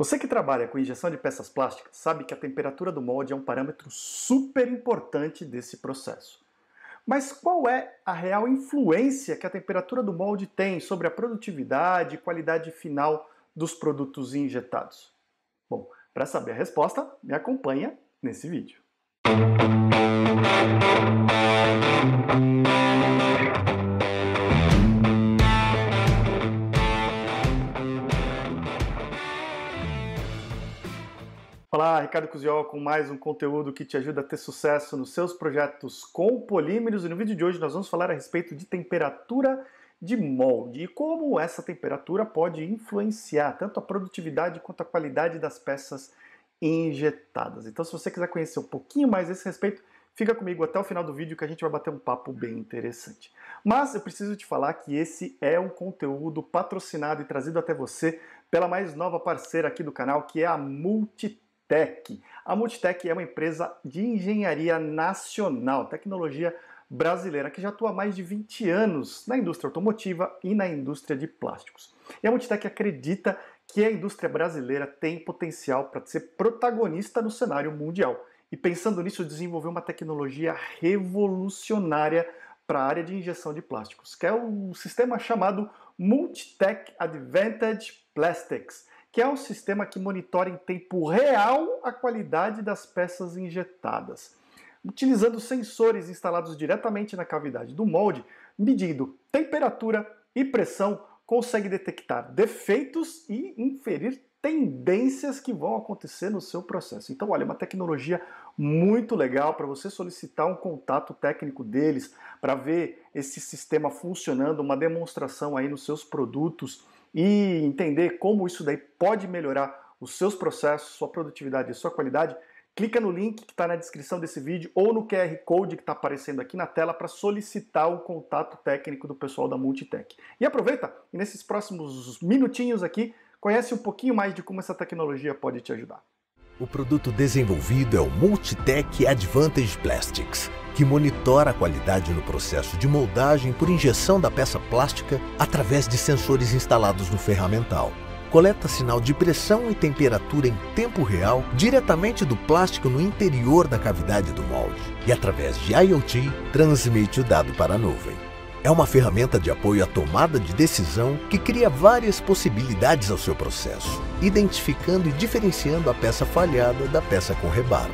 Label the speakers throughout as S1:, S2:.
S1: Você que trabalha com injeção de peças plásticas sabe que a temperatura do molde é um parâmetro super importante desse processo. Mas qual é a real influência que a temperatura do molde tem sobre a produtividade e qualidade final dos produtos injetados? Bom, para saber a resposta, me acompanha nesse vídeo. Música Olá, Ricardo Cusiol com mais um conteúdo que te ajuda a ter sucesso nos seus projetos com polímeros. E no vídeo de hoje nós vamos falar a respeito de temperatura de molde e como essa temperatura pode influenciar tanto a produtividade quanto a qualidade das peças injetadas. Então, se você quiser conhecer um pouquinho mais a esse respeito, fica comigo até o final do vídeo que a gente vai bater um papo bem interessante. Mas eu preciso te falar que esse é um conteúdo patrocinado e trazido até você pela mais nova parceira aqui do canal, que é a Multitech. A Multitec é uma empresa de engenharia nacional, tecnologia brasileira, que já atua há mais de 20 anos na indústria automotiva e na indústria de plásticos. E a Multitec acredita que a indústria brasileira tem potencial para ser protagonista no cenário mundial. E pensando nisso, desenvolveu uma tecnologia revolucionária para a área de injeção de plásticos, que é um sistema chamado Multitech Advantage Plastics que é um sistema que monitora em tempo real a qualidade das peças injetadas. Utilizando sensores instalados diretamente na cavidade do molde, medindo temperatura e pressão, consegue detectar defeitos e inferir tendências que vão acontecer no seu processo. Então, olha, é uma tecnologia muito legal para você solicitar um contato técnico deles para ver esse sistema funcionando, uma demonstração aí nos seus produtos e entender como isso daí pode melhorar os seus processos, sua produtividade e sua qualidade, clica no link que está na descrição desse vídeo ou no QR Code que está aparecendo aqui na tela para solicitar o contato técnico do pessoal da Multitech. E aproveita, e nesses próximos minutinhos aqui, conhece um pouquinho mais de como essa
S2: tecnologia pode te ajudar. O produto desenvolvido é o Multitech Advantage Plastics, que monitora a qualidade no processo de moldagem por injeção da peça plástica através de sensores instalados no ferramental. Coleta sinal de pressão e temperatura em tempo real diretamente do plástico no interior da cavidade do molde e, através de IoT, transmite o dado para a nuvem. É uma ferramenta de apoio à tomada de decisão que cria várias possibilidades ao seu processo, identificando e diferenciando a peça falhada da peça com rebarba.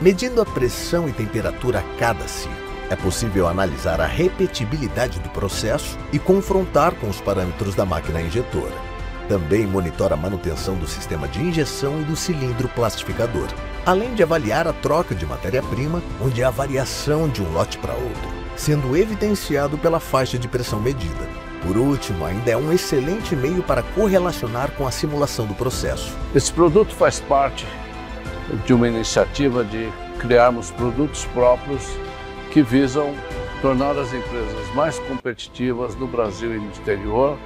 S2: Medindo a pressão e temperatura a cada ciclo, é possível analisar a repetibilidade do processo e confrontar com os parâmetros da máquina injetora. Também monitora a manutenção do sistema de injeção e do cilindro plastificador, além de avaliar a troca de matéria-prima, onde há variação de um lote para outro sendo evidenciado pela faixa de pressão medida. Por último, ainda é um excelente meio para correlacionar com a simulação do processo. Esse produto faz parte de uma iniciativa de criarmos produtos próprios que visam tornar as empresas mais competitivas no Brasil e no exterior,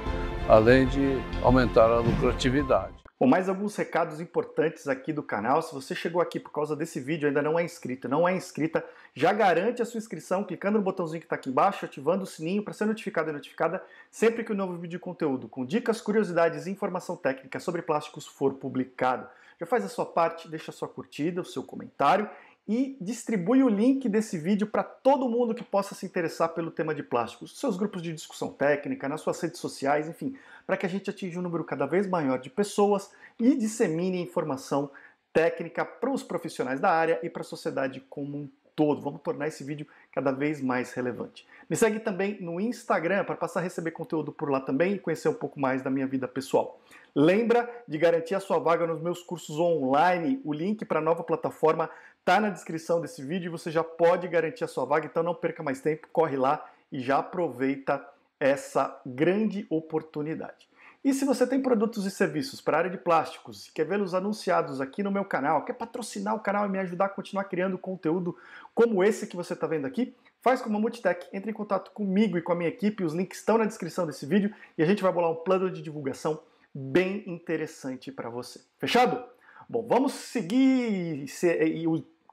S2: além de aumentar a lucratividade. Bom, mais alguns recados
S1: importantes aqui do canal. Se você chegou aqui por causa desse vídeo e ainda não é inscrito, não é inscrita, já garante a sua inscrição clicando no botãozinho que está aqui embaixo, ativando o sininho para ser notificado e notificada sempre que um novo vídeo de conteúdo com dicas, curiosidades e informação técnica sobre plásticos for publicado. Já faz a sua parte, deixa a sua curtida, o seu comentário e distribui o link desse vídeo para todo mundo que possa se interessar pelo tema de plásticos, seus grupos de discussão técnica, nas suas redes sociais, enfim, para que a gente atinja um número cada vez maior de pessoas e dissemine informação técnica para os profissionais da área e para a sociedade como um todo. Vamos tornar esse vídeo cada vez mais relevante. Me segue também no Instagram para passar a receber conteúdo por lá também e conhecer um pouco mais da minha vida pessoal. Lembra de garantir a sua vaga nos meus cursos online. O link para a nova plataforma está na descrição desse vídeo e você já pode garantir a sua vaga, então não perca mais tempo, corre lá e já aproveita essa grande oportunidade. E se você tem produtos e serviços para a área de plásticos e quer vê-los anunciados aqui no meu canal, quer patrocinar o canal e me ajudar a continuar criando conteúdo como esse que você está vendo aqui, faz como a Multitech, entre em contato comigo e com a minha equipe, os links estão na descrição desse vídeo e a gente vai bolar um plano de divulgação bem interessante para você. Fechado? Bom, vamos seguir e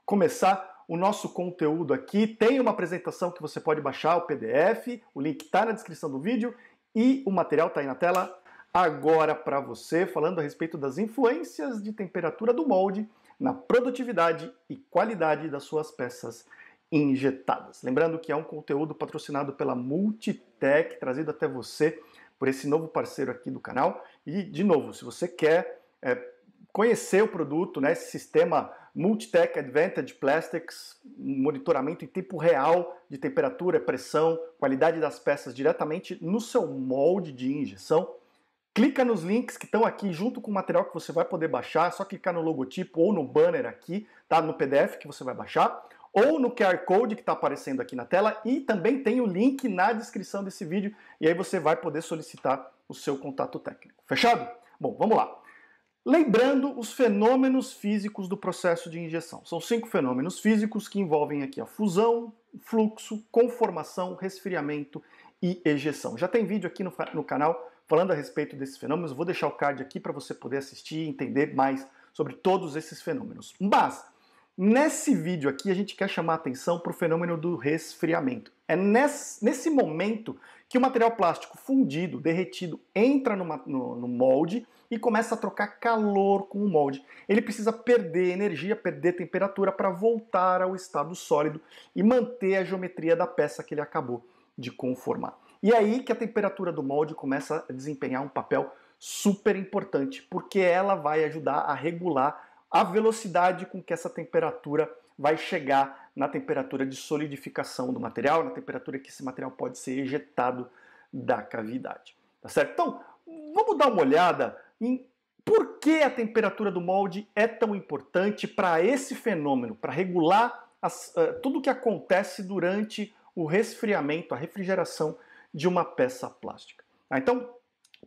S1: começar o nosso conteúdo aqui. Tem uma apresentação que você pode baixar, o PDF, o link está na descrição do vídeo e o material está aí na tela agora para você falando a respeito das influências de temperatura do molde na produtividade e qualidade das suas peças injetadas. Lembrando que é um conteúdo patrocinado pela Multitech, trazido até você por esse novo parceiro aqui do canal. E, de novo, se você quer é, conhecer o produto, né, esse sistema Multitech Advantage Plastics, monitoramento em tempo real de temperatura, pressão, qualidade das peças diretamente no seu molde de injeção, Clica nos links que estão aqui junto com o material que você vai poder baixar, é só clicar no logotipo ou no banner aqui, tá? No PDF que você vai baixar, ou no QR Code que está aparecendo aqui na tela, e também tem o link na descrição desse vídeo, e aí você vai poder solicitar o seu contato técnico. Fechado? Bom, vamos lá. Lembrando os fenômenos físicos do processo de injeção. São cinco fenômenos físicos que envolvem aqui a fusão, fluxo, conformação, resfriamento e ejeção. Já tem vídeo aqui no, no canal falando a respeito desses fenômenos. Vou deixar o card aqui para você poder assistir e entender mais sobre todos esses fenômenos. Mas, nesse vídeo aqui, a gente quer chamar a atenção para o fenômeno do resfriamento. É nesse, nesse, momento que o material plástico fundido, derretido, entra numa, no, no molde e começa a trocar calor com o molde. Ele precisa perder energia, perder temperatura para voltar ao estado sólido e manter a geometria da peça que ele acabou de conformar. E é aí que a temperatura do molde começa a desempenhar um papel super importante, porque ela vai ajudar a regular a velocidade com que essa temperatura vai chegar na temperatura de solidificação do material, na temperatura que esse material pode ser ejetado da cavidade. Tá certo? Então, vamos dar uma olhada em por que a temperatura do molde é tão importante para esse fenômeno, para regular as, uh, tudo o que acontece durante o resfriamento, a refrigeração de uma peça plástica. Tá? Então,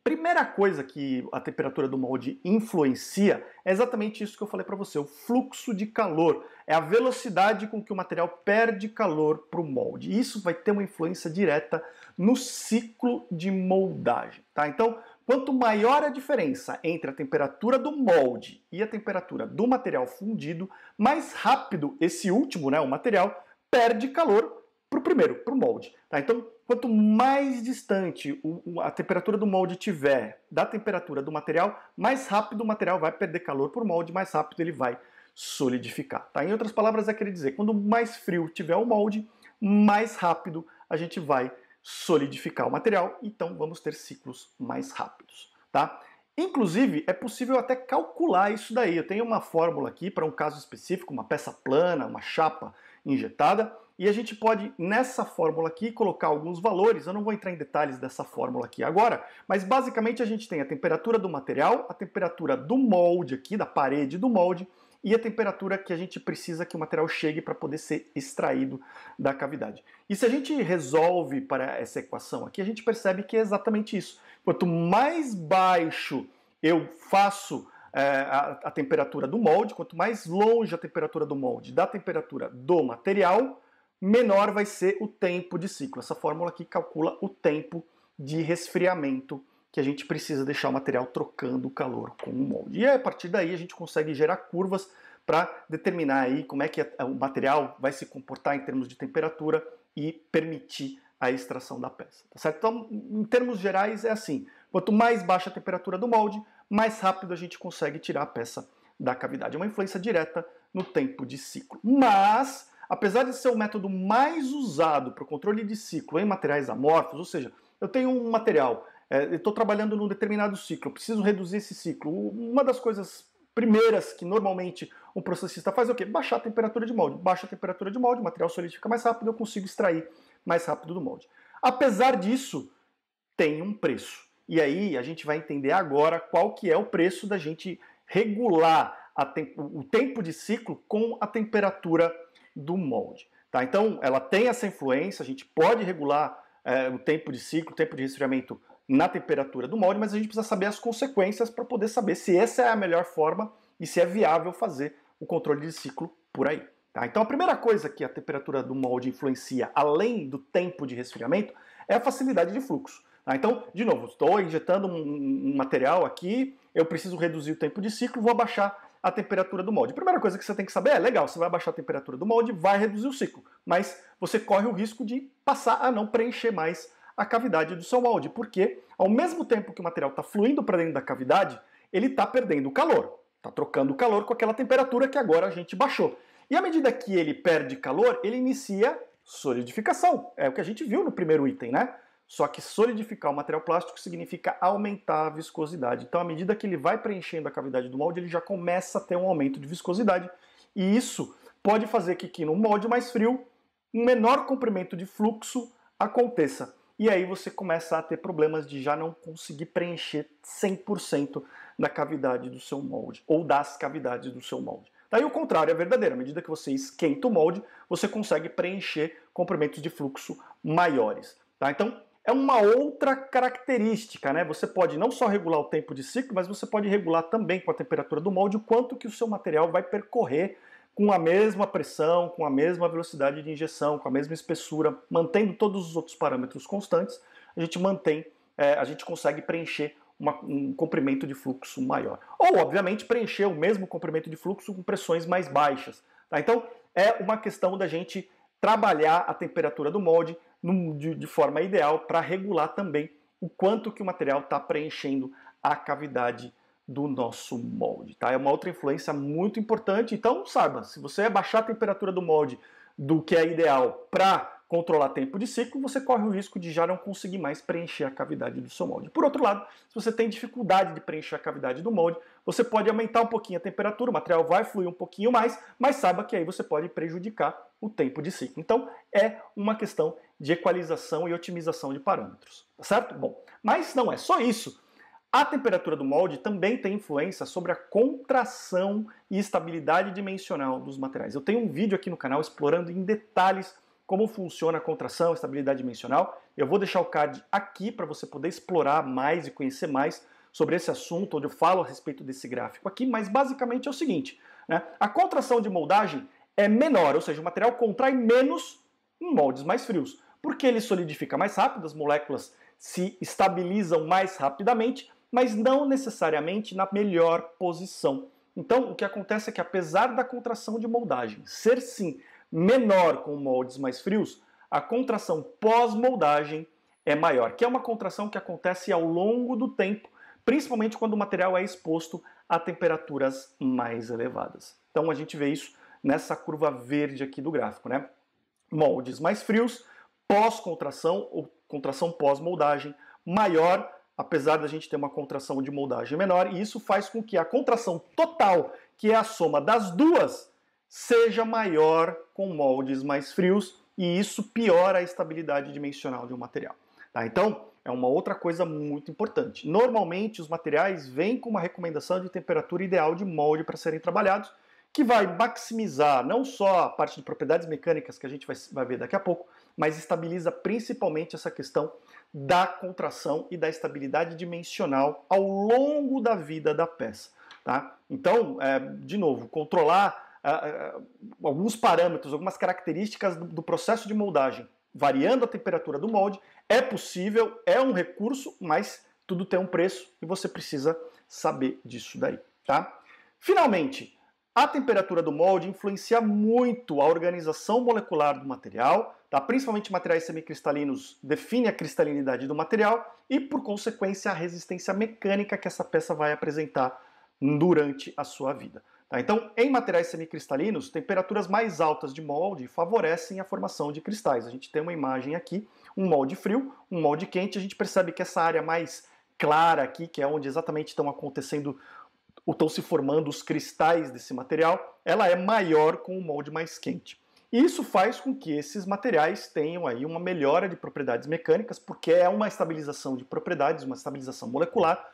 S1: primeira coisa que a temperatura do molde influencia é exatamente isso que eu falei para você, o fluxo de calor, é a velocidade com que o material perde calor para o molde. Isso vai ter uma influência direta no ciclo de moldagem, tá? Então, quanto maior a diferença entre a temperatura do molde e a temperatura do material fundido, mais rápido esse último, né, o material, perde calor para o primeiro, para o molde. Tá? Então, quanto mais distante o, a temperatura do molde tiver da temperatura do material, mais rápido o material vai perder calor para o molde, mais rápido ele vai solidificar. Tá? Em outras palavras, é querer dizer, quando mais frio tiver o molde, mais rápido a gente vai solidificar o material, então vamos ter ciclos mais rápidos. Tá? Inclusive, é possível até calcular isso daí. Eu tenho uma fórmula aqui para um caso específico, uma peça plana, uma chapa injetada, e a gente pode, nessa fórmula aqui, colocar alguns valores. Eu não vou entrar em detalhes dessa fórmula aqui agora, mas basicamente a gente tem a temperatura do material, a temperatura do molde aqui, da parede do molde, e a temperatura que a gente precisa que o material chegue para poder ser extraído da cavidade. E se a gente resolve para essa equação aqui, a gente percebe que é exatamente isso. Quanto mais baixo eu faço é, a, a temperatura do molde, quanto mais longe a temperatura do molde da temperatura do material, menor vai ser o tempo de ciclo. Essa fórmula aqui calcula o tempo de resfriamento que a gente precisa deixar o material trocando o calor com o molde. E a partir daí a gente consegue gerar curvas para determinar aí como é que o material vai se comportar em termos de temperatura e permitir a extração da peça, tá certo? Então, em termos gerais é assim, quanto mais baixa a temperatura do molde, mais rápido a gente consegue tirar a peça da cavidade. É uma influência direta no tempo de ciclo. Mas Apesar de ser o método mais usado para o controle de ciclo em materiais amorfos, ou seja, eu tenho um material, é, estou trabalhando num determinado ciclo, preciso reduzir esse ciclo. Uma das coisas primeiras que normalmente um processista faz é o quê? Baixar a temperatura de molde. Baixa a temperatura de molde, o material solidifica mais rápido, eu consigo extrair mais rápido do molde. Apesar disso, tem um preço. E aí a gente vai entender agora qual que é o preço da gente regular o tempo de ciclo com a temperatura do molde. Tá? Então, ela tem essa influência, a gente pode regular é, o tempo de ciclo, o tempo de resfriamento na temperatura do molde, mas a gente precisa saber as consequências para poder saber se essa é a melhor forma e se é viável fazer o controle de ciclo por aí. Tá? Então, a primeira coisa que a temperatura do molde influencia, além do tempo de resfriamento, é a facilidade de fluxo. Tá? Então, de novo, estou injetando um, um material aqui, eu preciso reduzir o tempo de ciclo, vou abaixar a temperatura do molde. A primeira coisa que você tem que saber é, legal, você vai baixar a temperatura do molde, vai reduzir o ciclo, mas você corre o risco de passar a não preencher mais a cavidade do seu molde, porque ao mesmo tempo que o material está fluindo para dentro da cavidade, ele está perdendo calor, está trocando calor com aquela temperatura que agora a gente baixou. E à medida que ele perde calor, ele inicia solidificação. É o que a gente viu no primeiro item, né? Só que solidificar o material plástico significa aumentar a viscosidade. Então, à medida que ele vai preenchendo a cavidade do molde, ele já começa a ter um aumento de viscosidade. E isso pode fazer que, que no molde mais frio, um menor comprimento de fluxo aconteça. E aí você começa a ter problemas de já não conseguir preencher 100% da cavidade do seu molde, ou das cavidades do seu molde. Daí o contrário é verdadeiro. À medida que você esquenta o molde, você consegue preencher comprimentos de fluxo maiores. Tá? Então, é uma outra característica, né? Você pode não só regular o tempo de ciclo, mas você pode regular também com a temperatura do molde o quanto que o seu material vai percorrer com a mesma pressão, com a mesma velocidade de injeção, com a mesma espessura, mantendo todos os outros parâmetros constantes, a gente mantém, é, a gente consegue preencher uma, um comprimento de fluxo maior. Ou, obviamente, preencher o mesmo comprimento de fluxo com pressões mais baixas. Tá? Então, é uma questão da gente trabalhar a temperatura do molde, de forma ideal para regular também o quanto que o material está preenchendo a cavidade do nosso molde, tá? É uma outra influência muito importante. Então, saiba, se você abaixar a temperatura do molde do que é ideal para controlar tempo de ciclo, você corre o risco de já não conseguir mais preencher a cavidade do seu molde. Por outro lado, se você tem dificuldade de preencher a cavidade do molde, você pode aumentar um pouquinho a temperatura, o material vai fluir um pouquinho mais, mas saiba que aí você pode prejudicar o tempo de ciclo. Então, é uma questão de equalização e otimização de parâmetros, tá certo? Bom, mas não é só isso. A temperatura do molde também tem influência sobre a contração e estabilidade dimensional dos materiais. Eu tenho um vídeo aqui no canal explorando em detalhes como funciona a contração, estabilidade dimensional. Eu vou deixar o card aqui para você poder explorar mais e conhecer mais sobre esse assunto, onde eu falo a respeito desse gráfico aqui, mas basicamente é o seguinte, né? a contração de moldagem é menor, ou seja, o material contrai menos em moldes mais frios, porque ele solidifica mais rápido, as moléculas se estabilizam mais rapidamente, mas não necessariamente na melhor posição. Então, o que acontece é que apesar da contração de moldagem ser sim menor com moldes mais frios, a contração pós-moldagem é maior, que é uma contração que acontece ao longo do tempo, principalmente quando o material é exposto a temperaturas mais elevadas. Então a gente vê isso nessa curva verde aqui do gráfico, né? Moldes mais frios, pós-contração ou contração pós-moldagem maior, apesar da gente ter uma contração de moldagem menor, e isso faz com que a contração total, que é a soma das duas, seja maior com moldes mais frios e isso piora a estabilidade dimensional de um material. Tá? Então, é uma outra coisa muito importante. Normalmente, os materiais vêm com uma recomendação de temperatura ideal de molde para serem trabalhados, que vai maximizar não só a parte de propriedades mecânicas que a gente vai, vai ver daqui a pouco, mas estabiliza principalmente essa questão da contração e da estabilidade dimensional ao longo da vida da peça. Tá? Então, é, de novo, controlar uh, alguns parâmetros, algumas características do, do processo de moldagem, variando a temperatura do molde, é possível, é um recurso, mas tudo tem um preço e você precisa saber disso daí, tá? Finalmente, a temperatura do molde influencia muito a organização molecular do material, tá? principalmente materiais semicristalinos define a cristalinidade do material e, por consequência, a resistência mecânica que essa peça vai apresentar durante a sua vida. Tá? Então, em materiais semicristalinos, temperaturas mais altas de molde favorecem a formação de cristais. A gente tem uma imagem aqui, um molde frio, um molde quente, a gente percebe que essa área mais clara aqui, que é onde exatamente estão acontecendo ou estão se formando os cristais desse material, ela é maior com o molde mais quente. E isso faz com que esses materiais tenham aí uma melhora de propriedades mecânicas, porque é uma estabilização de propriedades, uma estabilização molecular,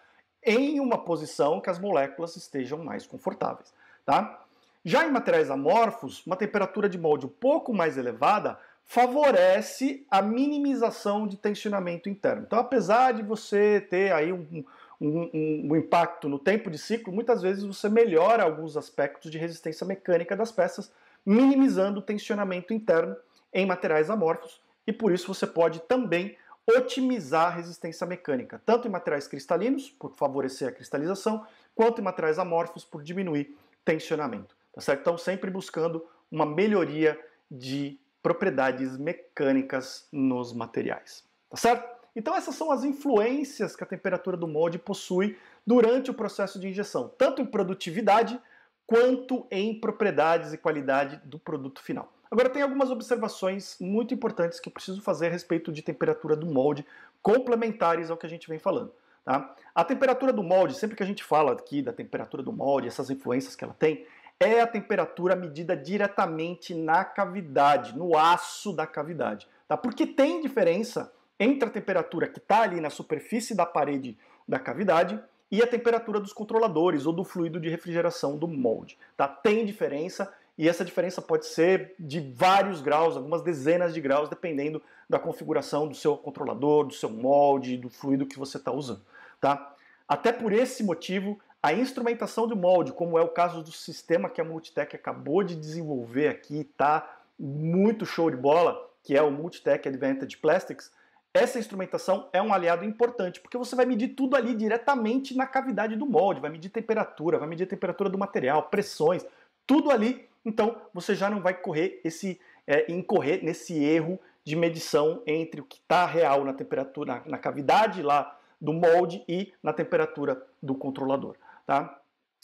S1: em uma posição que as moléculas estejam mais confortáveis. Tá? Já em materiais amorfos, uma temperatura de molde um pouco mais elevada favorece a minimização de tensionamento interno. Então, apesar de você ter aí um, um, um, um, impacto no tempo de ciclo, muitas vezes você melhora alguns aspectos de resistência mecânica das peças, minimizando o tensionamento interno em materiais amorfos, e por isso você pode também otimizar a resistência mecânica, tanto em materiais cristalinos, por favorecer a cristalização, quanto em materiais amorfos, por diminuir tensionamento, tá certo? Então sempre buscando uma melhoria de propriedades mecânicas nos materiais, tá certo? Então essas são as influências que a temperatura do molde possui durante o processo de injeção, tanto em produtividade quanto em propriedades e qualidade do produto final. Agora tem algumas observações muito importantes que eu preciso fazer a respeito de temperatura do molde, complementares ao que a gente vem falando. Tá? A temperatura do molde, sempre que a gente fala aqui da temperatura do molde, essas influências que ela tem, é a temperatura medida diretamente na cavidade, no aço da cavidade. Tá? Porque tem diferença entre a temperatura que está ali na superfície da parede da cavidade e a temperatura dos controladores ou do fluido de refrigeração do molde. Tá? Tem diferença e essa diferença pode ser de vários graus, algumas dezenas de graus, dependendo da configuração do seu controlador, do seu molde, do fluido que você está usando. Tá? Até por esse motivo, a instrumentação do molde, como é o caso do sistema que a Multitech acabou de desenvolver aqui, tá muito show de bola, que é o Multitech Advantage Plastics, essa instrumentação é um aliado importante, porque você vai medir tudo ali diretamente na cavidade do molde, vai medir temperatura, vai medir a temperatura do material, pressões, tudo ali. Então você já não vai correr esse é, incorrer nesse erro de medição entre o que está real na temperatura, na, na cavidade lá do molde e na temperatura do controlador. Tá?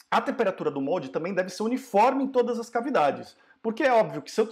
S1: A temperatura do molde também deve ser uniforme em todas as cavidades. Porque é óbvio que se eu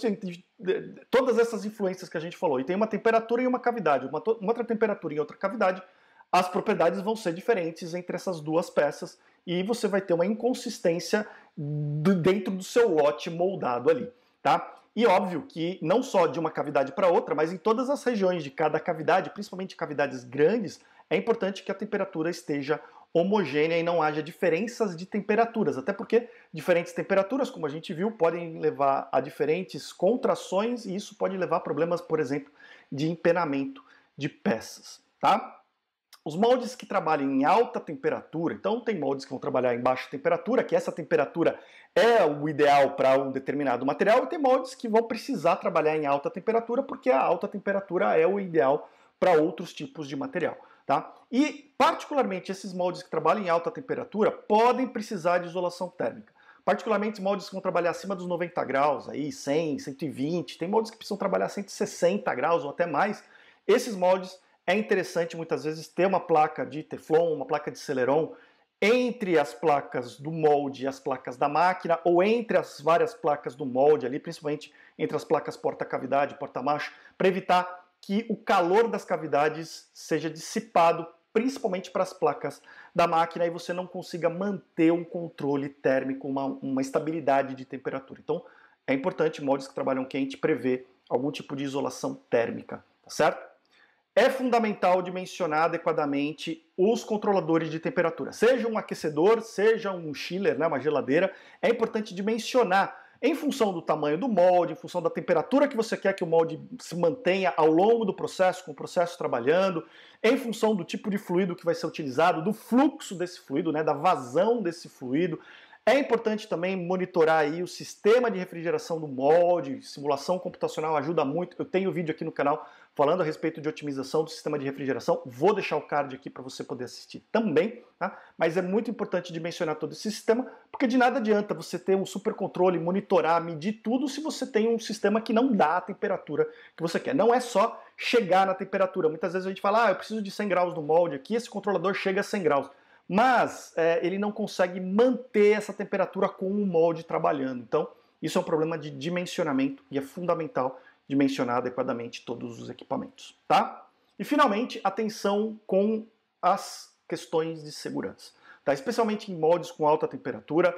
S1: todas essas influências que a gente falou, e tem uma temperatura em uma cavidade, uma, uma outra temperatura em outra cavidade, as propriedades vão ser diferentes entre essas duas peças e você vai ter uma inconsistência do, dentro do seu lote moldado ali, tá? E óbvio que não só de uma cavidade para outra, mas em todas as regiões de cada cavidade, principalmente cavidades grandes, é importante que a temperatura esteja homogênea e não haja diferenças de temperaturas, até porque diferentes temperaturas, como a gente viu, podem levar a diferentes contrações e isso pode levar a problemas, por exemplo, de empenamento de peças, tá? Os moldes que trabalham em alta temperatura, então tem moldes que vão trabalhar em baixa temperatura, que essa temperatura é o ideal para um determinado material, e tem moldes que vão precisar trabalhar em alta temperatura, porque a alta temperatura é o ideal para outros tipos de material. Tá? E, particularmente, esses moldes que trabalham em alta temperatura podem precisar de isolação térmica. Particularmente moldes que vão trabalhar acima dos 90 graus, aí 100, 120, tem moldes que precisam trabalhar 160 graus ou até mais. Esses moldes é interessante muitas vezes ter uma placa de Teflon, uma placa de Celeron entre as placas do molde e as placas da máquina, ou entre as várias placas do molde ali, principalmente entre as placas porta-cavidade, porta-macho, para evitar que o calor das cavidades seja dissipado, principalmente para as placas da máquina, e você não consiga manter um controle térmico, uma, uma estabilidade de temperatura. Então, é importante moldes que trabalham quente prever algum tipo de isolação térmica, tá certo? É fundamental dimensionar adequadamente os controladores de temperatura. Seja um aquecedor, seja um chiller, né, uma geladeira, é importante dimensionar em função do tamanho do molde, em função da temperatura que você quer que o molde se mantenha ao longo do processo, com o processo trabalhando, em função do tipo de fluido que vai ser utilizado, do fluxo desse fluido, né, da vazão desse fluido. É importante também monitorar aí o sistema de refrigeração do molde, simulação computacional ajuda muito. Eu tenho vídeo aqui no canal falando a respeito de otimização do sistema de refrigeração. Vou deixar o card aqui para você poder assistir também, tá? mas é muito importante dimensionar todo esse sistema, porque de nada adianta você ter um super controle, monitorar, medir tudo, se você tem um sistema que não dá a temperatura que você quer. Não é só chegar na temperatura. Muitas vezes a gente fala, ah, eu preciso de 100 graus no molde aqui, esse controlador chega a 100 graus mas é, ele não consegue manter essa temperatura com o molde trabalhando. Então, isso é um problema de dimensionamento e é fundamental dimensionar adequadamente todos os equipamentos, tá? E finalmente, atenção com as questões de segurança, tá? Especialmente em moldes com alta temperatura,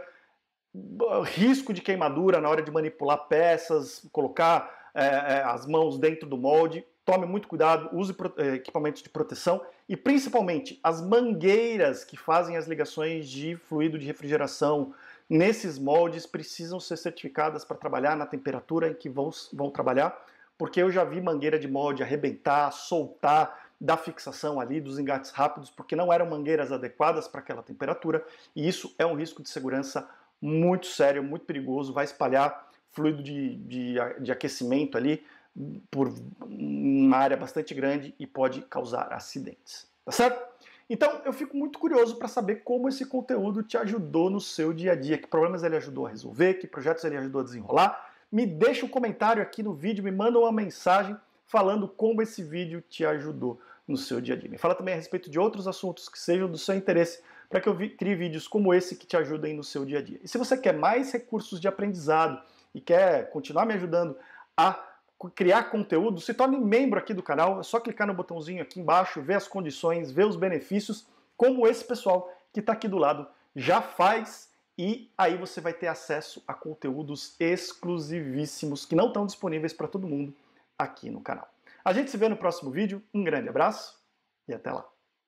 S1: risco de queimadura na hora de manipular peças, colocar é, é as mãos dentro do molde, tome muito cuidado, use é, equipamentos de proteção e principalmente as mangueiras que fazem as ligações de fluido de refrigeração nesses moldes precisam ser certificadas para trabalhar na temperatura em que vão, vão trabalhar, porque eu já vi mangueira de molde arrebentar, soltar da fixação ali, dos engates rápidos, porque não eram mangueiras adequadas para aquela temperatura, e isso é um risco de segurança muito sério, muito perigoso, vai espalhar fluido de, de, de aquecimento ali por uma área bastante grande e pode causar acidentes. Tá certo? Então, eu fico muito curioso para saber como esse conteúdo te ajudou no seu dia a dia, que problemas ele ajudou a resolver, que projetos ele ajudou a desenrolar. Me deixa um comentário aqui no vídeo, me manda uma mensagem falando como esse vídeo te ajudou no seu dia a dia. Me fala também a respeito de outros assuntos que sejam do seu interesse para que eu crie vídeos como esse que te ajudem no seu dia a dia. E se você quer mais recursos de aprendizado e quer continuar me ajudando a criar conteúdo, se torne membro aqui do canal. É só clicar no botãozinho aqui embaixo, ver as condições, ver os benefícios, como esse pessoal que está aqui do lado já faz. E aí você vai ter acesso a conteúdos exclusivíssimos que não estão disponíveis para todo mundo aqui no canal. A gente se vê no próximo vídeo. Um grande abraço e até lá.